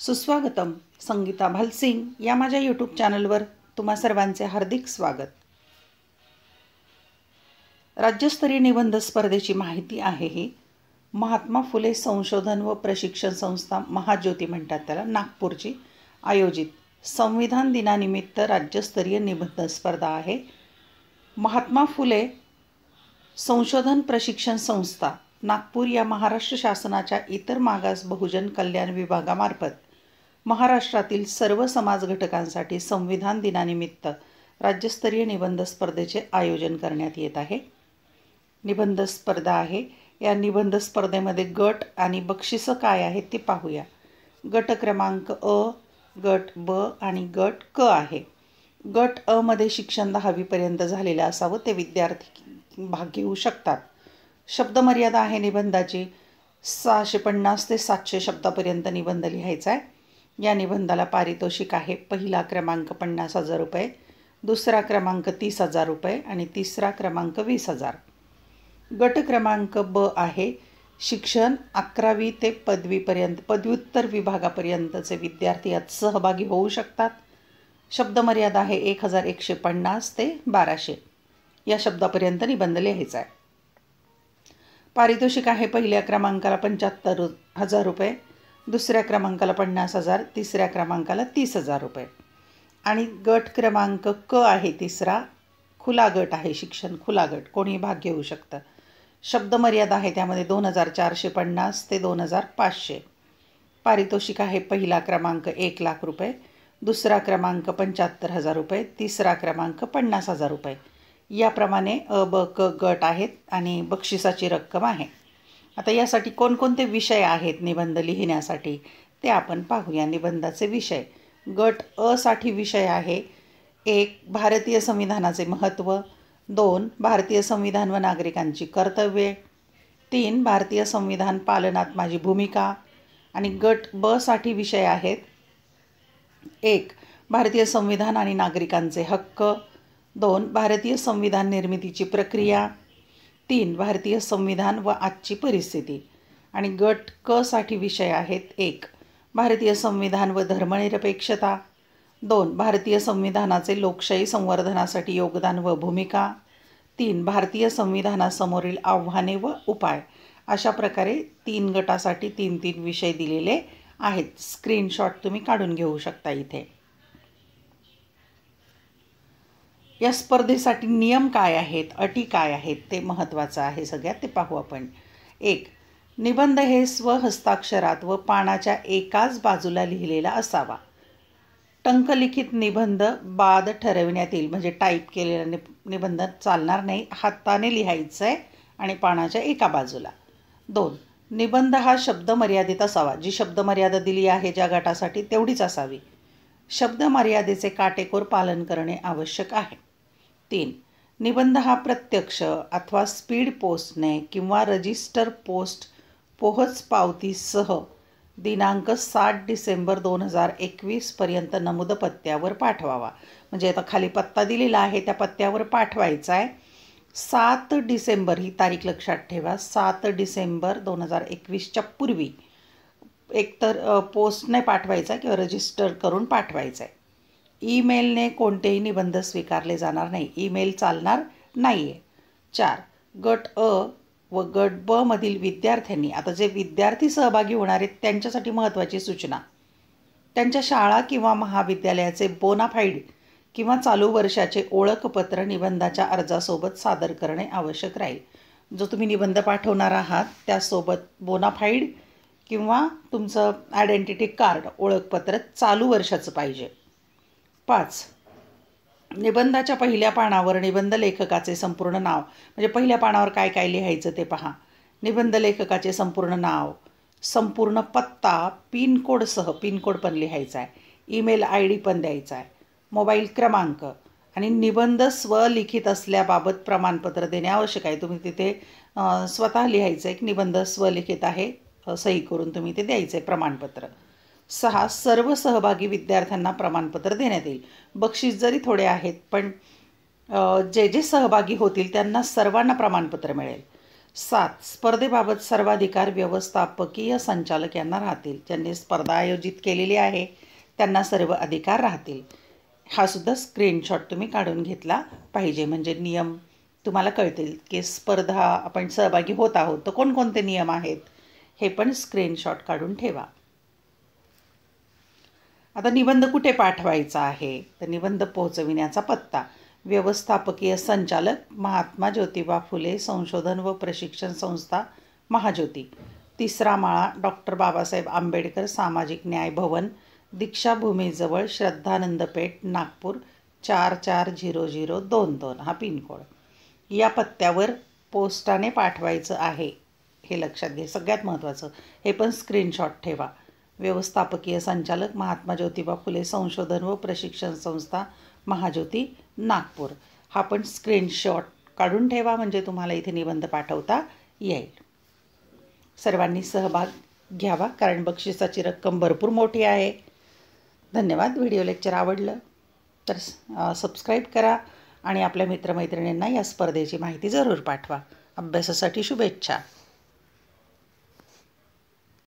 सुस्वागतम संगीता भालसिंग या माझ्या यूट्यूब चॅनलवर तुम्हा सर्वांचे हार्दिक स्वागत राज्यस्तरीय निबंध स्पर्धेची माहिती आहे ही महात्मा फुले संशोधन व प्रशिक्षण संस्था महाज्योती म्हणतात त्याला नागपूरची आयोजित संविधान दिनानिमित्त राज्यस्तरीय निबंध स्पर्धा आहे महात्मा फुले संशोधन प्रशिक्षण संस्था नागपूर या महाराष्ट्र शासनाच्या इतर मागास बहुजन कल्याण विभागामार्फत महाराष्ट्रातील सर्व समाज घटकांसाठी संविधान दिनानिमित्त राज्यस्तरीय निबंध स्पर्धेचे आयोजन करण्यात येत आहे निबंध स्पर्धा आहे या निबंध स्पर्धेमध्ये गट आणि बक्षिसं काय आहेत ते पाहूया गट क्रमांक अ गट ब आणि गट क आहे गट अ मध्ये शिक्षण दहावीपर्यंत झालेलं असावं ते विद्यार्थी भाग घेऊ शकतात शब्दमर्यादा आहे निबंधाची सहाशे पन्नास ते सातशे शब्दापर्यंत निबंध लिहायचा आहे या निबंधाला पारितोषिक आहे पहिला क्रमांक पन्नास हजार रुपये दुसरा क्रमांक तीस हजार रुपये आणि तिसरा क्रमांक वीस हजार गट क्रमांक ब आहे शिक्षण अकरावी ते पदवीपर्यंत पदव्युत्तर विभागापर्यंतचे विद्यार्थी यात सहभागी होऊ शकतात शब्दमर्यादा आहे एक हजार एकशे पन्नास ते बाराशे या शब्दापर्यंत निबंध लिहायचा आहे पारितोषिक आहे पहिल्या क्रमांकाला पंच्याहत्तर हजार रुपये दुसऱ्या क्रमांकाला पन्नास हजार तिसऱ्या क्रमांकाला तीस हजार रुपये आणि गट क्रमांक क आहे तिसरा खुला गट आहे शिक्षण खुला गट कोणी भाग घेऊ शकतं शब्दमर्यादा आहे त्यामध्ये दोन हजार चारशे पन्नास ते दोन हजार पाचशे पारितोषिक आहे पहिला क्रमांक एक लाख रुपये दुसरा क्रमांक पंच्याहत्तर हजार रुपये तिसरा क्रमांक पन्नास हजार रुपये याप्रमाणे अ ब क गट आहेत आणि बक्षिसाची रक्कम आहे आता यासाठी कोणकोणते विषय आहेत निबंध लिहिण्यासाठी ते आपण पाहूया निबंधाचे विषय गट अ साठी विषय आहे एक भारतीय संविधानाचे महत्त्व दोन भारतीय संविधान व नागरिकांची कर्तव्ये तीन भारतीय संविधान पालनात माझी भूमिका आणि गट बसाठी विषय आहेत एक भारतीय संविधान आणि नागरिकांचे हक्क दोन भारतीय संविधान निर्मितीची प्रक्रिया तीन भारतीय संविधान व आजची परिस्थिती आणि गट क साठी विषय आहेत एक भारतीय संविधान व धर्मनिरपेक्षता दोन भारतीय संविधानाचे लोकशाही संवर्धनासाठी योगदान व भूमिका तीन भारतीय संविधानासमोरील आव्हाने व उपाय अशा प्रकारे तीन गटासाठी तीन तीन विषय दिलेले आहेत स्क्रीनशॉट तुम्ही काढून घेऊ शकता इथे या स्पर्धेसाठी नियम काय आहेत अटी काय आहेत ते महत्त्वाचं आहे सगळ्यात ते पाहू आपण एक निबंध हे स्वहस्ताक्षरात व पानाच्या एकाच बाजूला लिहिलेला असावा टंकलिखित निबंध बाद ठरविण्यात येईल म्हणजे टाईप केलेला नि निबंध चालणार नाही हाताने लिहायचं आहे आणि पानाच्या एका बाजूला दोन निबंध हा शब्द मर्यादित असावा जी शब्द मर्यादा दिली आहे ज्या गटासाठी तेवढीच असावी शब्द मर्यादेचे काटेकोर पालन करणे आवश्यक आहे तीन निबंध हा प्रत्यक्ष अथवा स्पीड पोस्टने किंवा रजिस्टर पोस्ट पोहोच पावतीसह दिनांक सात डिसेंबर दोन हजार एकवीसपर्यंत नमूद पत्त्यावर पाठवावा म्हणजे आता खाली पत्ता दिलेला आहे त्या पत्त्यावर पाठवायचा आहे सात डिसेंबर ही तारीख लक्षात ठेवा सात डिसेंबर दोन हजार एकवीसच्या पूर्वी एकतर पोस्टने पाठवायचा आहे किंवा रजिस्टर करून पाठवायचा आहे ईमेलने कोणतेही निबंध स्वीकारले जाणार नाही ईमेल चालणार नाही आहे चार गट अ व गट ब मधील विद्यार्थ्यांनी आता जे विद्यार्थी सहभागी होणार आहेत त्यांच्यासाठी महत्त्वाची सूचना त्यांच्या शाळा किंवा महाविद्यालयाचे बोनाफाईड किंवा चालू वर्षाचे ओळखपत्र निबंधाच्या अर्जासोबत सादर करणे आवश्यक राहील जो तुम्ही निबंध पाठवणार आहात त्यासोबत बोनाफाईड किंवा तुमचं आयडेंटिटी कार्ड ओळखपत्र चालू वर्षाचं पाहिजे पाच निबंधाच्या पहिल्या पानावर निबंध लेखकाचे संपूर्ण नाव म्हणजे पहिल्या पानावर काय काय लिहायचं ते पहा निबंध लेखकाचे संपूर्ण नाव संपूर्ण पत्ता पिनकोडसह पिनकोड पण लिहायचा आहे ईमेल आय डी पण द्यायचा आहे मोबाईल क्रमांक आणि निबंध स्वलिखित असल्याबाबत प्रमाणपत्र देणे आवश्यक आहे तुम्ही तिथे स्वतः लिहायचं आहे निबंध स्वलिखित आहे सही करून तुम्ही ते द्यायचं आहे प्रमाणपत्र सहा सर्व सहभागी विद्यार्थ्यांना प्रमाणपत्र देण्यात येईल बक्षीस जरी थोडे आहेत पण जे जे सहभागी होतील त्यांना सर्वांना प्रमाणपत्र मिळेल सात स्पर्धेबाबत सर्वाधिकार व्यवस्थापकीय संचालक यांना राहतील ज्यांनी स्पर्धा आयोजित केलेली आहे त्यांना सर्व अधिकार राहतील हा सुद्धा स्क्रीनशॉट तुम्ही काढून घेतला पाहिजे म्हणजे नियम तुम्हाला कळतील की स्पर्धा आपण सहभागी होत आहोत तर कोणकोणते नियम आहेत हे पण स्क्रीनशॉट काढून ठेवा आता निबंध कुठे पाठवायचा आहे तर निबंध पोहोचविण्याचा पत्ता व्यवस्थापकीय संचालक महात्मा ज्योतिबा फुले संशोधन व प्रशिक्षण संस्था महाज्योती तिसरा माळा डॉक्टर बाबासाहेब आंबेडकर सामाजिक न्याय भवन दीक्षाभूमीजवळ श्रद्धानंदपेठ नागपूर चार चार झिरो झिरो दोन दोन हा पिनकोड या पत्त्यावर पोस्टाने पाठवायचं आहे हे लक्षात घे सगळ्यात महत्त्वाचं हे पण स्क्रीनशॉट ठेवा व्यवस्थापकीय संचालक महात्मा ज्योतिबा फुले संशोधन व प्रशिक्षण संस्था महाज्योती नागपूर हा पण स्क्रीनशॉट काढून ठेवा म्हणजे तुम्हाला इथे निबंध पाठवता येईल सर्वांनी सहभाग घ्यावा कारण बक्षिसाची रक्कम भरपूर मोठी आहे धन्यवाद व्हिडिओ लेक्चर आवडलं तर सबस्क्राईब करा आणि आपल्या मित्रमैत्रिणींना या स्पर्धेची माहिती जरूर पाठवा अभ्यासासाठी शुभेच्छा